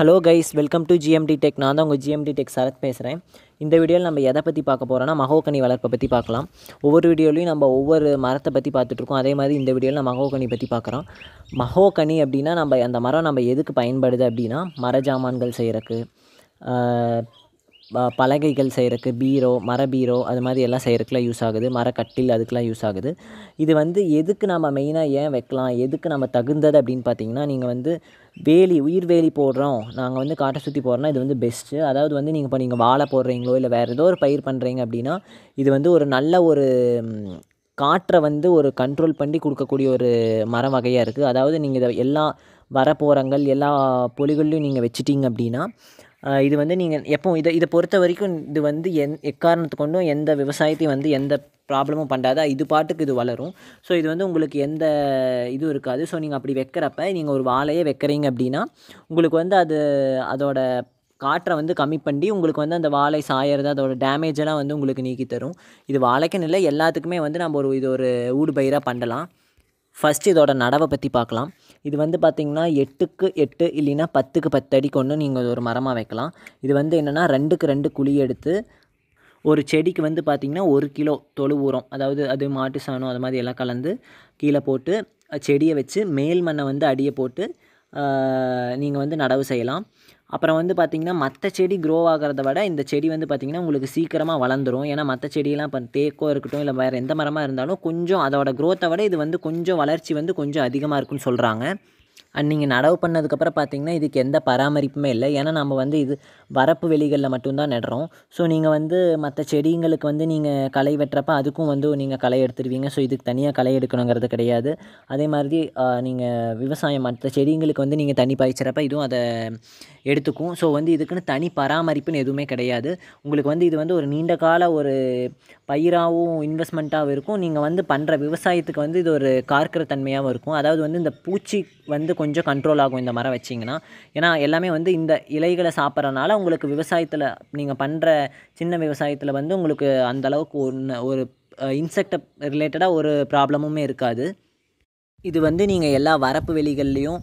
hello guys welcome to GMT tech நான் தான் உங்கள் ஜிஎம்டி டெக் சரத் பேசுகிறேன் இந்த வீடியோவில் நம்ம எதை பற்றி பார்க்க போகிறோன்னா மகோகனி வளர்ப்பை பற்றி பார்க்கலாம் ஒவ்வொரு வீடியோலையும் நம்ம ஒவ்வொரு மரத்தை பற்றி பார்த்துட்ருக்கோம் அதே மாதிரி இந்த வீடியோவில் நம்ம மகோகனி பற்றி பார்க்குறோம் மகோகனி அப்படின்னா நம்ம அந்த மரம் நம்ம எதுக்கு பயன்படுது அப்படின்னா மர ஜாமான்கள் செய்கிறக்கு பலகைகள் செய்கிறக்கு பீரோ மர பீரோ அது மாதிரி எல்லாம் செய்கிறக்குலாம் யூஸ் ஆகுது மரக்கட்டில் அதுக்கெலாம் யூஸ் ஆகுது இது வந்து எதுக்கு நம்ம மெயினாக ஏன் வைக்கலாம் எதுக்கு நம்ம தகுந்தது அப்படின்னு பார்த்தீங்கன்னா நீங்கள் வந்து வேலி உயிர் வேலி போடுறோம் நாங்கள் வந்து காட்டை சுற்றி போடுறோம்னா இது வந்து பெஸ்ட்டு அதாவது வந்து நீங்கள் இப்போ நீங்கள் வாழை போடுறீங்களோ இல்லை வேறு ஏதோ ஒரு பயிர் பண்ணுறீங்க அப்படின்னா இது வந்து ஒரு நல்ல ஒரு காற்றை வந்து ஒரு கண்ட்ரோல் பண்ணி கொடுக்கக்கூடிய ஒரு மரம் வகையாக இருக்குது அதாவது நீங்கள் இதை எல்லா வரப்போகிறங்கள் எல்லா பொலிகள்லையும் நீங்கள் வச்சிட்டிங்க அப்படின்னா இது வந்து நீங்கள் எப்போ இதை இதை பொறுத்த வரைக்கும் இது வந்து எந் எக்காரணத்து கொண்டும் எந்த விவசாயத்தையும் வந்து எந்த ப்ராப்ளமும் பண்ணாத இது பாட்டுக்கு இது வளரும் ஸோ இது வந்து உங்களுக்கு எந்த இதுவும் இருக்காது ஸோ நீங்கள் அப்படி வைக்கிறப்ப நீங்கள் ஒரு வாழையே வைக்கிறீங்க அப்படின்னா உங்களுக்கு வந்து அது அதோட காற்றை வந்து கம்மி பண்ணி உங்களுக்கு வந்து அந்த வாழை சாயறது அதோட டேமேஜெல்லாம் வந்து உங்களுக்கு நீக்கி தரும் இது வாழைக்குன்னு இல்லை எல்லாத்துக்குமே வந்து நம்ம ஒரு இது ஒரு ஊடுபயிராக பண்ணலாம் ஃபஸ்ட்டு இதோட நடவை பற்றி பார்க்கலாம் இது வந்து பார்த்திங்கன்னா எட்டுக்கு எட்டு இல்லைன்னா பத்துக்கு பத்து அடி கொண்டு நீங்கள் ஒரு மரமாக வைக்கலாம் இது வந்து என்னென்னா ரெண்டுக்கு ரெண்டு குழி எடுத்து ஒரு செடிக்கு வந்து பார்த்திங்கன்னா ஒரு கிலோ தொழு உரம் அதாவது அது மாட்டு சாணம் அது மாதிரி எல்லாம் கலந்து கீழே போட்டு செடியை வச்சு மேல் மண்ணை வந்து அடியை போட்டு நீங்கள் வந்து நடவு செய்யலாம் அப்புறம் வந்து பார்த்திங்கன்னா மற்ற செடி க்ரோ ஆகிறத விட இந்த செடி வந்து பார்த்திங்கன்னா உங்களுக்கு சீக்கிரமாக வளர்ந்துடும் ஏன்னா மற்ற செடியெல்லாம் இப்போ தேக்கோ இருக்கட்டும் இல்லை வேறு எந்த மரமாக இருந்தாலும் கொஞ்சம் அதோடய க்ரோத்தை விட இது வந்து கொஞ்சம் வளர்ச்சி வந்து கொஞ்சம் அதிகமாக இருக்குன்னு சொல்கிறாங்க அண்ட் நீங்கள் நடவு பண்ணதுக்கப்புறம் பார்த்தீங்கன்னா இதுக்கு எந்த பராமரிப்புமே இல்லை ஏன்னா நம்ம வந்து இது வரப்பு வெளிகளில் மட்டும்தான் நடுறோம் ஸோ நீங்கள் வந்து மற்ற செடிங்களுக்கு வந்து நீங்கள் களை வெட்டுறப்ப அதுக்கும் வந்து நீங்கள் களை எடுத்துருவீங்க ஸோ இதுக்கு தனியாக களை எடுக்கணுங்கிறது கிடையாது அதே மாதிரி நீங்கள் விவசாயம் மற்ற செடிங்களுக்கு வந்து நீங்கள் தண்ணி பாய்ச்சிறப்ப இதுவும் அதை எடுத்துக்கும் ஸோ வந்து இதுக்குன்னு தனி பராமரிப்புன்னு எதுவுமே கிடையாது உங்களுக்கு வந்து இது வந்து ஒரு நீண்ட கால ஒரு பயிராகவும் இன்வெஸ்ட்மெண்ட்டாகவும் இருக்கும் நீங்கள் வந்து பண்ணுற விவசாயத்துக்கு வந்து இது ஒரு கார்க்கிற தன்மையாகவும் இருக்கும் அதாவது வந்து இந்த பூச்சி வந்து கொஞ்சம் கண்ட்ரோல் ஆகும் இந்த மரம் வச்சிங்கன்னா ஏன்னா எல்லாமே வந்து இந்த இலைகளை சாப்பிட்றனால உங்களுக்கு விவசாயத்தில் நீங்கள் பண்ணுற சின்ன விவசாயத்தில் வந்து உங்களுக்கு அந்தளவுக்கு ஒன்று ஒரு இன்செக்டை ரிலேட்டடாக ஒரு ப்ராப்ளமுமே இருக்காது இது வந்து நீங்கள் எல்லா வரப்பு வெளிகள்லேயும்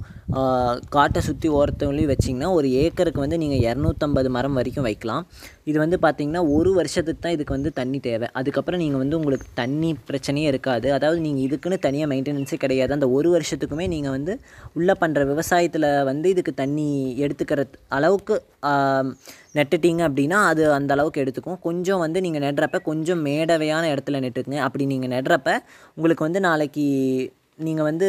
காட்டை சுற்றி ஓரத்தவங்களையும் வச்சிங்கன்னா ஒரு ஏக்கருக்கு வந்து நீங்கள் இரநூத்தம்பது மரம் வரைக்கும் வைக்கலாம் இது வந்து பார்த்திங்கன்னா ஒரு வருஷத்துக்கு தான் இதுக்கு வந்து தண்ணி தேவை அதுக்கப்புறம் நீங்கள் வந்து உங்களுக்கு தண்ணி பிரச்சனையே இருக்காது அதாவது நீங்கள் இதுக்குன்னு தனியாக மெயின்டெனன்ஸே கிடையாது அந்த ஒரு வருஷத்துக்குமே நீங்கள் வந்து உள்ளே பண்ணுற விவசாயத்தில் வந்து இதுக்கு தண்ணி எடுத்துக்கிற அளவுக்கு நட்டுட்டீங்க அப்படின்னா அது அந்த அளவுக்கு எடுத்துக்கும் கொஞ்சம் வந்து நீங்கள் நடுறப்ப கொஞ்சம் மேடவையான இடத்துல நட்டுக்குங்க அப்படி நீங்கள் நடுறப்ப உங்களுக்கு வந்து நாளைக்கு நீங்கள் வந்து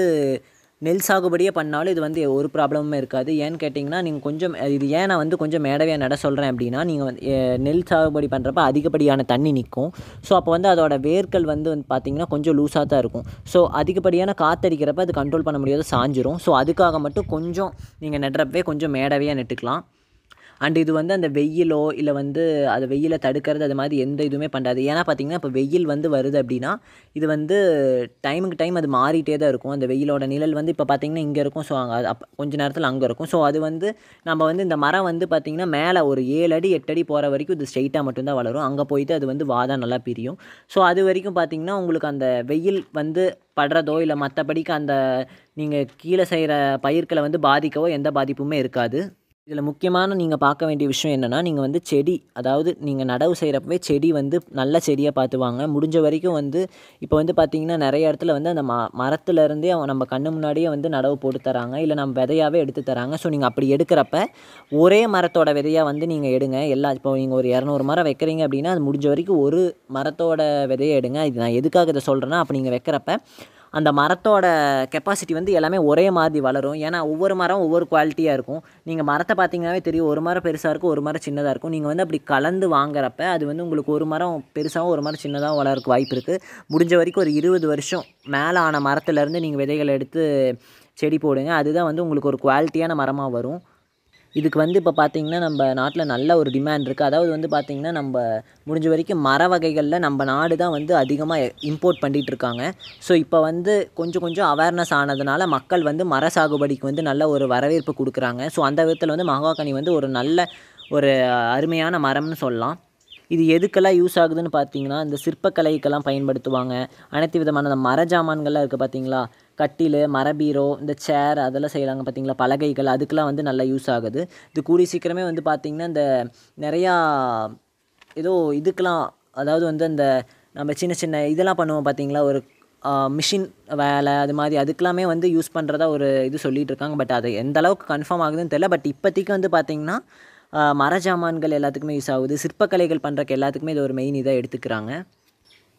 நெல் சாகுபடியே பண்ணாலும் இது வந்து ஒரு ப்ராப்ளமுமே இருக்காது ஏன்னு கேட்டிங்கன்னா நீங்கள் கொஞ்சம் இது ஏன் நான் வந்து கொஞ்சம் மேடவையாக நட சொல்கிறேன் அப்படின்னா நீங்கள் வந்து நெல் சாகுபடி பண்ணுறப்ப அதிகப்படியான தண்ணி நிற்கும் ஸோ அப்போ வந்து அதோட வேர்கள் வந்து வந்து பார்த்திங்கன்னா கொஞ்சம் லூஸாக தான் இருக்கும் ஸோ அதிகப்படியான காற்றடிக்கிறப்ப அது கண்ட்ரோல் பண்ண முடியாத சாஞ்சிரும் ஸோ அதுக்காக மட்டும் கொஞ்சம் நீங்கள் நடுறப்பவே கொஞ்சம் மேடவையாக நட்டுக்கலாம் அண்ட் இது வந்து அந்த வெயிலோ இல்லை வந்து அது வெயிலை தடுக்கிறது அது மாதிரி எந்த இதுவுமே பண்ணாது ஏன்னா பார்த்திங்கன்னா இப்போ வெயில் வந்து வருது அப்படின்னா இது வந்து டைமுக்கு டைம் அது மாறிட்டே தான் இருக்கும் அந்த வெயிலோட நிழல் வந்து இப்போ பார்த்திங்கன்னா இங்கே இருக்கும் ஸோ அங்கே அப் கொஞ்ச நேரத்தில் அங்கே இருக்கும் ஸோ அது வந்து நம்ம வந்து இந்த மரம் வந்து பார்த்திங்கன்னா மேலே ஒரு ஏழு அடி எட்டு அடி போகிற வரைக்கும் இது ஸ்ட்ரெயிட்டாக மட்டும்தான் வளரும் அங்கே போயிட்டு அது வந்து வாதம் நல்லா பிரியும் ஸோ அது வரைக்கும் பார்த்திங்கன்னா உங்களுக்கு அந்த வெயில் வந்து படுறதோ இல்லை மற்றபடிக்கு அந்த நீங்கள் கீழே செய்கிற பயிர்களை வந்து பாதிக்கவோ எந்த பாதிப்புமே இருக்காது இதில் முக்கியமான நீங்கள் பார்க்க வேண்டிய விஷயம் என்னென்னா நீங்கள் வந்து செடி அதாவது நீங்கள் நடவு செய்கிறப்பவே செடி வந்து நல்ல செடியாக பார்த்துவாங்க முடிஞ்ச வரைக்கும் வந்து இப்போ வந்து பார்த்திங்கன்னா நிறைய இடத்துல வந்து அந்த ம மரத்துலேருந்தே நம்ம கண்ணு முன்னாடியே வந்து நடவு போட்டு தராங்க இல்லை நம்ம விதையாகவே எடுத்து தராங்க ஸோ நீங்கள் அப்படி எடுக்கிறப்ப ஒரே மரத்தோட விதையாக வந்து நீங்கள் எடுங்க எல்லா இப்போ நீங்கள் ஒரு இரநூறு மரம் வைக்கிறீங்க அப்படின்னா அது முடிஞ்ச வரைக்கும் ஒரு மரத்தோட விதையை எடுங்க இது நான் எதுக்காக இதை சொல்கிறேன்னா அப்போ நீங்கள் வைக்கிறப்ப அந்த மரத்தோட கெப்பாசிட்டி வந்து எல்லாமே ஒரே மாதிரி வளரும் ஏன்னா ஒவ்வொரு மரம் ஒவ்வொரு குவாலிட்டியாக இருக்கும் நீங்கள் மரத்தை பார்த்தீங்கன்னாவே தெரியும் ஒரு மரம் பெருசாக இருக்கும் ஒரு மரம் சின்னதாக இருக்கும் நீங்கள் வந்து அப்படி கலந்து வாங்குறப்ப அது வந்து உங்களுக்கு ஒரு மரம் பெருசாகவும் ஒரு மரம் சின்னதாகவும் வளர்க்க வாய்ப்பு இருக்குது முடிஞ்ச வரைக்கும் ஒரு இருபது வருஷம் மேலே ஆன மரத்துலேருந்து நீங்கள் விதைகளை எடுத்து செடி போடுங்க அதுதான் வந்து உங்களுக்கு ஒரு குவாலிட்டியான மரமாக வரும் இதுக்கு வந்து இப்போ பார்த்திங்கன்னா நம்ம நாட்டில் நல்ல ஒரு டிமாண்ட் இருக்குது அதாவது வந்து பார்த்திங்கன்னா நம்ம முடிஞ்ச வரைக்கும் மர வகைகளில் நம்ம நாடு தான் வந்து அதிகமாக இம்போர்ட் பண்ணிகிட்டு இருக்காங்க ஸோ இப்போ வந்து கொஞ்சம் கொஞ்சம் அவேர்னஸ் ஆனதுனால மக்கள் வந்து மர சாகுபடிக்கு வந்து நல்ல ஒரு வரவேற்பு கொடுக்குறாங்க ஸோ அந்த விதத்தில் வந்து மகாகனி வந்து ஒரு நல்ல ஒரு அருமையான மரம்னு சொல்லலாம் இது எதுக்கெல்லாம் யூஸ் ஆகுதுன்னு பார்த்தீங்கன்னா இந்த சிற்பக்கலைக்கெல்லாம் பயன்படுத்துவாங்க அனைத்து விதமான மர ஜாமான்கள்லாம் இருக்குது பார்த்தீங்களா கட்டில் மரபீரோ இந்த சேர் அதெல்லாம் செய்கிறாங்க பார்த்திங்களா பலகைகள் அதுக்கெலாம் வந்து நல்லா யூஸ் ஆகுது இது கூடி சீக்கிரமே வந்து பார்த்திங்கன்னா இந்த நிறையா ஏதோ இதுக்கெலாம் அதாவது வந்து அந்த நம்ம சின்ன சின்ன இதெல்லாம் பண்ணுவோம் பார்த்திங்களா ஒரு மிஷின் வேலை அது மாதிரி அதுக்கெல்லாமே வந்து யூஸ் பண்ணுறதா ஒரு இது சொல்லிகிட்டு இருக்காங்க பட் அது எந்த அளவுக்கு கன்ஃபார்ம் ஆகுதுன்னு தெரியல பட் இப்போதைக்கு வந்து பார்த்திங்கன்னா மர ஜாமான்கள் எல்லாத்துக்குமே யூஸ் ஆகுது சிற்பக்கலைகள் பண்ணுறக்கு எல்லாத்துக்குமே இது ஒரு மெயின் இதாக எடுத்துக்கிறாங்க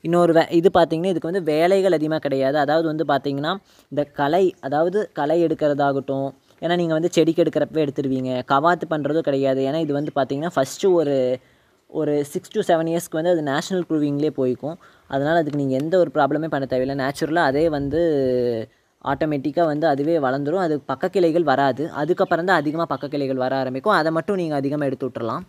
இன்னொரு வே இது பார்த்திங்கன்னா இதுக்கு வந்து வேலைகள் அதிகமாக கிடையாது அதாவது வந்து பார்த்தீங்கன்னா இந்த கலை அதாவது களை எடுக்கிறதாகட்டும் ஏன்னா நீங்கள் வந்து செடிக்கு எடுக்கிறப்ப எடுத்துருவீங்க கவாத்து பண்ணுறதும் கிடையாது ஏன்னா இது வந்து பார்த்திங்கன்னா ஃபஸ்ட்டு ஒரு ஒரு சிக்ஸ் டு செவன் இயர்ஸ்க்கு வந்து அது நேஷ்னல் க்ரூவிங்லேயே போய்க்கும் அதனால் அதுக்கு நீங்கள் எந்த ஒரு ப்ராப்ளமே பண்ண தேவையில்லை நேச்சுரலாக அதே வந்து ஆட்டோமேட்டிக்காக வந்து அதுவே வளர்ந்துடும் அது பக்க கிளைகள் வராது அதுக்கப்புறம் தான் அதிகமாக பக்க கிளைகள் வர ஆரம்பிக்கும் அதை மட்டும் நீங்கள் அதிகமாக எடுத்து விட்டுறலாம்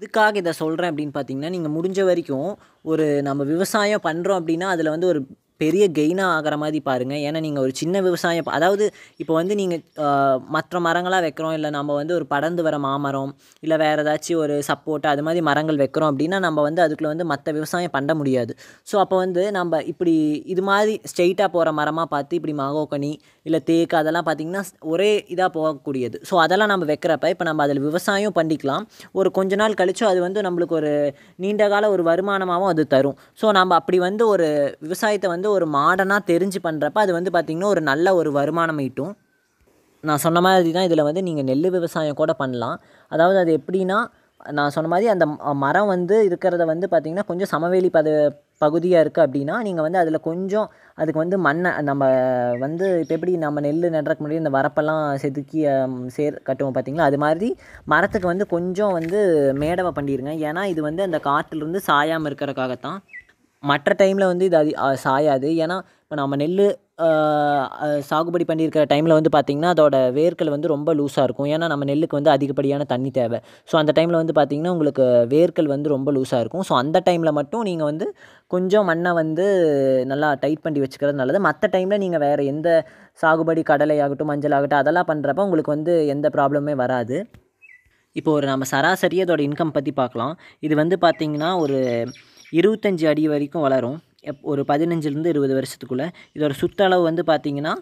எதுக்காக இதை சொல்கிறேன் அப்படின்னு பார்த்தீங்கன்னா நீங்கள் முடிஞ்ச வரைக்கும் ஒரு நம்ம விவசாயம் பண்ணுறோம் அப்படின்னா அதில் வந்து ஒரு பெரிய கெயினாக ஆகிற மாதிரி பாருங்கள் ஏன்னா நீங்கள் ஒரு சின்ன விவசாயம் அதாவது இப்போ வந்து நீங்கள் மற்ற மரங்களாக வைக்கிறோம் இல்லை நம்ம வந்து ஒரு படர்ந்து வர மாமரம் இல்லை வேறு ஏதாச்சும் ஒரு சப்போட்டா அது மாதிரி மரங்கள் வைக்கிறோம் அப்படின்னா நம்ம வந்து அதுக்குள்ளே வந்து மற்ற விவசாயம் பண்ண முடியாது ஸோ அப்போ வந்து நம்ம இப்படி இது மாதிரி ஸ்ட்ரெயிட்டாக போகிற மரமாக பார்த்து இப்படி மகோக்கனி இல்லை தேக்கு அதெல்லாம் பார்த்திங்கன்னா ஒரே இதாக போகக்கூடியது ஸோ அதெல்லாம் நம்ம வைக்கிறப்ப இப்போ நம்ம அதில் விவசாயம் பண்ணிக்கலாம் ஒரு கொஞ்ச நாள் கழிச்சோ அது வந்து நம்மளுக்கு ஒரு நீண்ட கால ஒரு வருமானமாகவும் அது தரும் ஸோ நம்ம அப்படி வந்து ஒரு விவசாயத்தை வந்து வந்து ஒரு மாடனாக தெரிஞ்சு பண்ணுறப்ப அது வந்து பார்த்திங்கன்னா ஒரு நல்ல ஒரு வருமானம் ஈட்டும் நான் சொன்ன மாதிரி தான் இதில் வந்து நீங்கள் நெல் விவசாயம் கூட பண்ணலாம் அதாவது அது எப்படின்னா நான் சொன்ன மாதிரி அந்த மரம் வந்து இருக்கிறத வந்து பார்த்திங்கன்னா கொஞ்சம் சமவெளி பத பகுதியாக இருக்குது அப்படின்னா நீங்கள் வந்து அதில் கொஞ்சம் அதுக்கு வந்து மண்ணை நம்ம வந்து இப்போ எப்படி நம்ம நெல் நடக்க முன்னாடி இந்த வரப்பெல்லாம் செதுக்கி சேர் கட்டுவோம் பார்த்திங்களா அது மாதிரி மரத்துக்கு வந்து கொஞ்சம் வந்து மேடவை பண்ணிடுங்க ஏன்னா இது வந்து அந்த காற்றுலேருந்து சாயாமல் இருக்கிறக்காகத்தான் மற்ற டைமில் வந்து இது அதி சாயாது ஏன்னா இப்போ நம்ம நெல் சாகுபடி பண்ணியிருக்கிற டைமில் வந்து பார்த்திங்கன்னா அதோட வேர்கள் வந்து ரொம்ப லூஸாக இருக்கும் ஏன்னா நம்ம நெல்லுக்கு வந்து அதிகப்படியான தண்ணி தேவை ஸோ அந்த டைமில் வந்து பார்த்திங்கன்னா உங்களுக்கு வேர்கள் வந்து ரொம்ப லூஸாக இருக்கும் ஸோ அந்த டைமில் மட்டும் நீங்கள் வந்து கொஞ்சம் மண்ணை வந்து நல்லா டைட் பண்ணி வச்சுக்கிறது நல்லது மற்ற டைமில் நீங்கள் வேறு எந்த சாகுபடி கடலை ஆகட்டும் மஞ்சள் ஆகட்டும் அதெல்லாம் பண்ணுறப்ப உங்களுக்கு வந்து எந்த ப்ராப்ளமே வராது இப்போ ஒரு நம்ம சராசரியை அதோடய இன்கம் பற்றி பார்க்கலாம் இது வந்து பார்த்திங்கன்னா ஒரு இருபத்தஞ்சி அடி வரைக்கும் வளரும் எப் ஒரு பதினஞ்சுலேருந்து இருபது வருஷத்துக்குள்ளே இதோடய சுற்றளவு வந்து பார்த்திங்கன்னா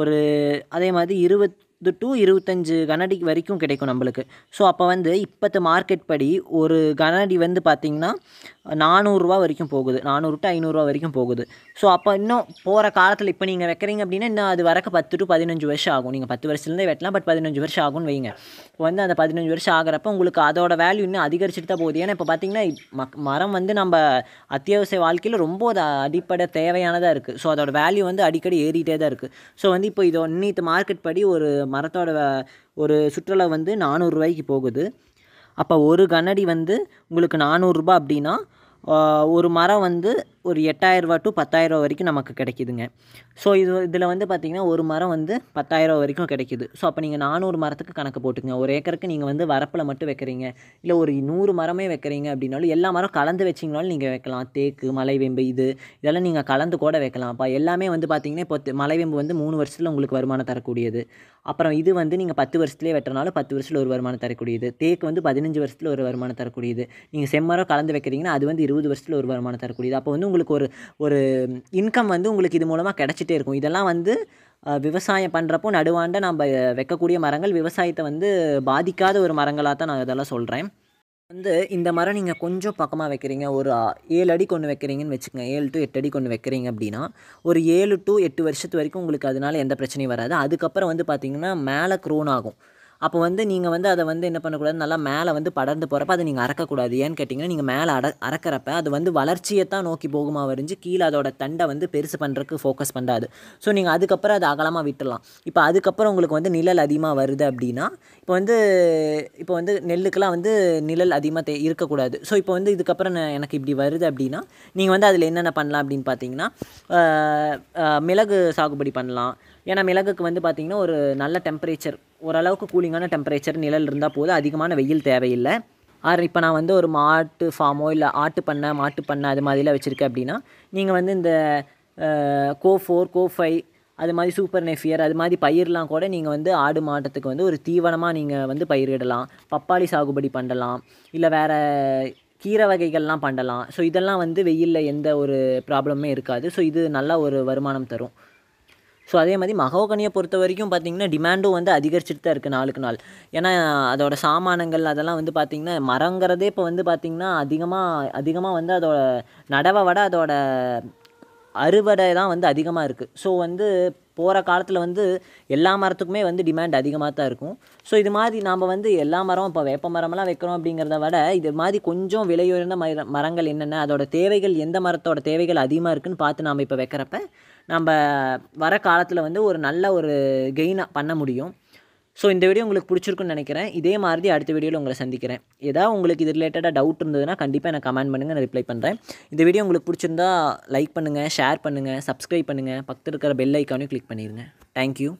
ஒரு அதே மாதிரி இருபத் இருபது டூ இருபத்தஞ்சு கனடி வரைக்கும் கிடைக்கும் நம்மளுக்கு ஸோ அப்போ வந்து இப்போத்து மார்க்கெட் படி ஒரு கனடி வந்து பார்த்திங்கன்னா நானூறுரூவா வரைக்கும் போகுது நானூறு டு ஐநூறுரூவா வரைக்கும் போகுது ஸோ அப்போ இன்னும் போகிற காலத்தில் இப்போ நீங்கள் வைக்கிறீங்க அப்படின்னா இன்னும் அது வரக்க பத்து டு பதினஞ்சு வருஷம் ஆகும் நீங்கள் பத்து வருஷத்துலேருந்தே வெட்டலாம் பட் பதினஞ்சு வருஷம் ஆகும்னு வைங்க இப்போ வந்து அந்த பதினஞ்சு வருஷம் ஆகிறப்ப உங்களுக்கு அதோட வேல்யூ இன்னும் அதிகரிச்சுட்டு தான் போகுது ஏன்னா இப்போ பார்த்திங்கன்னா மரம் வந்து நம்ம அத்தியாவசிய வாழ்க்கையில் ரொம்ப அடிப்படை தேவையானதாக இருக்குது ஸோ அதோட வேல்யூ வந்து அடிக்கடி ஏறிட்டே தான் இருக்குது ஸோ வந்து இப்போ இதோ இன்னித்து மார்க்கெட் படி ஒரு மரத்தோட ஒரு சுற்றுலா வந்து நானூறுரூவாய்க்கு போகுது அப்போ ஒரு கண்ணடி வந்து உங்களுக்கு நானூறுரூபா அப்படின்னா ஒரு மரம் வந்து ஒரு எட்டாயிரரூவா டு பத்தாயிரரூவா வரைக்கும் நமக்கு கிடைக்கிதுங்க ஸோ இது இதில் வந்து பார்த்திங்கன்னா ஒரு மரம் வந்து பத்தாயிரரூவா வரைக்கும் கிடைக்கிது ஸோ அப்போ நீங்கள் நானூறு மரத்துக்கு கணக்கு போட்டுங்க ஒரு ஏக்கருக்கு நீங்கள் வந்து வரப்பில் மட்டும் வைக்கிறீங்க இல்லை ஒரு நூறு மரமே வைக்கிறீங்க அப்படின்னாலும் எல்லா மரம் கலந்து வச்சிங்கனாலும் நீங்கள் வைக்கலாம் தேக்கு மலைவேம்பு இது இதெல்லாம் நீங்கள் கலந்து கூட வைக்கலாம் அப்போ எல்லாமே வந்து பார்த்திங்கன்னா இப்போ மலைவேம்பு வந்து மூணு வருஷத்தில் உங்களுக்கு வருமானம் தரக்கூடியது அப்புறம் இது வந்து நீங்கள் பத்து வருஷத்துலேயே வெட்டினாலும் பத்து வருஷத்தில் ஒரு வருமானம் தரக்கூடியது தேக்கு வந்து பதினஞ்சு வருஷத்தில் ஒரு வருமானம் தரக்கூடியது நீங்கள் செம்மரம் கலந்து வைக்கிறீங்கன்னா அது வந்து இருபது வருஷத்தில் ஒரு வருமானம் தரக்கூடியது அப்போ வந்து உங்களுக்கு ஒரு ஒரு இன்கம் வந்து உங்களுக்கு இது மூலமாக கிடச்சிட்டே இருக்கும் இதெல்லாம் வந்து விவசாயம் பண்ணுறப்போ நடுவாண்ட நம்ம வைக்கக்கூடிய மரங்கள் விவசாயத்தை வந்து பாதிக்காத ஒரு மரங்களாக தான் நான் இதெல்லாம் சொல்கிறேன் வந்து இந்த மரம் நீங்கள் கொஞ்சம் பக்கமாக வைக்கிறீங்க ஒரு ஏழு அடி கொண்டு வைக்கிறீங்கன்னு வச்சுக்கோங்க ஏழு டு எட்டு அடி கொண்டு வைக்கிறீங்க அப்படின்னா ஒரு ஏழு டு எட்டு வருஷத்து வரைக்கும் உங்களுக்கு அதனால எந்த பிரச்சனையும் வராது அதுக்கப்புறம் வந்து பார்த்திங்கன்னா மேலே க்ரோன் ஆகும் அப்போ வந்து நீங்கள் வந்து அதை வந்து என்ன பண்ணக்கூடாது நல்லா மேலே வந்து படர்ந்து போகிறப்ப அதை நீங்கள் அறக்கக்கூடாது ஏன்னு கேட்டிங்கன்னா நீங்கள் மேலே அட அறக்கிறப்ப அது வந்து வளர்ச்சியை தான் நோக்கி போகுமா வரைஞ்சி கீழே அதோட தண்டை வந்து பெருசு பண்ணுறதுக்கு ஃபோக்கஸ் பண்ணாது ஸோ நீங்கள் அதுக்கப்புறம் அது அகலமாக விட்டுடலாம் இப்போ அதுக்கப்புறம் உங்களுக்கு வந்து நிழல் அதிகமாக வருது அப்படின்னா இப்போ வந்து இப்போ வந்து நெல்லுக்கெல்லாம் வந்து நிழல் அதிகமாக தே இருக்கக்கூடாது ஸோ இப்போ வந்து இதுக்கப்புறம் எனக்கு இப்படி வருது அப்படின்னா நீங்கள் வந்து அதில் என்னென்ன பண்ணலாம் அப்படின்னு பார்த்தீங்கன்னா மிளகு சாகுபடி பண்ணலாம் ஏன்னா மிளகுக்கு வந்து பார்த்திங்கன்னா ஒரு நல்ல டெம்பரேச்சர் ஓரளவுக்கு கூலிங்கான டெம்பரேச்சர் நிழல் இருந்தால் போதும் அதிகமான வெயில் தேவையில்லை ஆர் இப்போ நான் வந்து ஒரு மாட்டு ஃபார்மோ இல்லை ஆட்டு பண்ணை மாட்டு பண்ணை அது மாதிரிலாம் வச்சுருக்கேன் அப்படின்னா நீங்கள் வந்து இந்த கோ ஃபோர் கோ ஃபைவ் அது மாதிரி சூப்பர் நெஃபியர் அது மாதிரி பயிரெலாம் கூட நீங்கள் வந்து ஆடு மாட்டத்துக்கு வந்து ஒரு தீவனமாக நீங்கள் வந்து பயிரிடலாம் பப்பாளி சாகுபடி பண்ணலாம் இல்லை வேறு கீரை வகைகள்லாம் பண்ணலாம் ஸோ இதெல்லாம் வந்து வெயிலில் எந்த ஒரு ப்ராப்ளமே இருக்காது ஸோ இது நல்லா ஒரு வருமானம் தரும் ஸோ அதே மாதிரி மகோகனியை பொறுத்த வரைக்கும் பார்த்திங்கன்னா டிமாண்டும் வந்து அதிகரிச்சுட்டு தான் இருக்குது நாளுக்கு நாள் ஏன்னா அதோட சாமானங்கள் அதெல்லாம் வந்து பார்த்திங்கன்னா மரங்கிறதே இப்போ வந்து பார்த்திங்கன்னா அதிகமாக அதிகமாக வந்து அதோட நடவை விட அதோட அறுவடை தான் வந்து அதிகமாக இருக்குது ஸோ வந்து போகிற காலத்தில் வந்து எல்லா மரத்துக்குமே வந்து டிமாண்ட் அதிகமாக தான் இருக்கும் ஸோ இது மாதிரி நாம் வந்து எல்லா மரம் இப்போ வேப்ப மரமெல்லாம் வைக்கிறோம் அப்படிங்கிறத விட இது மாதிரி கொஞ்சம் விலையுயர்ந்த மர மரங்கள் என்னென்ன அதோட தேவைகள் எந்த மரத்தோட தேவைகள் அதிகமாக இருக்குதுன்னு பார்த்து நாம் இப்போ வைக்கிறப்ப நம்ம வர காலத்தில் வந்து ஒரு நல்ல ஒரு கெயினாக பண்ண முடியும் ஸோ இந்த வீடியோ உங்களுக்கு பிடிச்சிருக்குன்னு நினைக்கிறேன் இதே மாதிரி அடுத்த வீடியோவில் உங்களை சந்திக்கிறேன் ஏதாவது உங்களுக்கு இது ரிலேட்டடாக டவுட் இருந்ததுன்னா கண்டிப்பாக எனக்கு கமெண்ட் பண்ணுங்கள் நான் ரிப்ளை பண்ணுறேன் இந்த வீடியோ உங்களுக்கு பிடிச்சிருந்தா லைக் பண்ணுங்கள் ஷேர் பண்ணுங்கள் சப்ஸ்கிரைப் பண்ணுங்கள் பக்கத்தில் இருக்கிற பெல் ஐக்கானையும் கிளிக் பண்ணிடுங்க தேங்க்யூ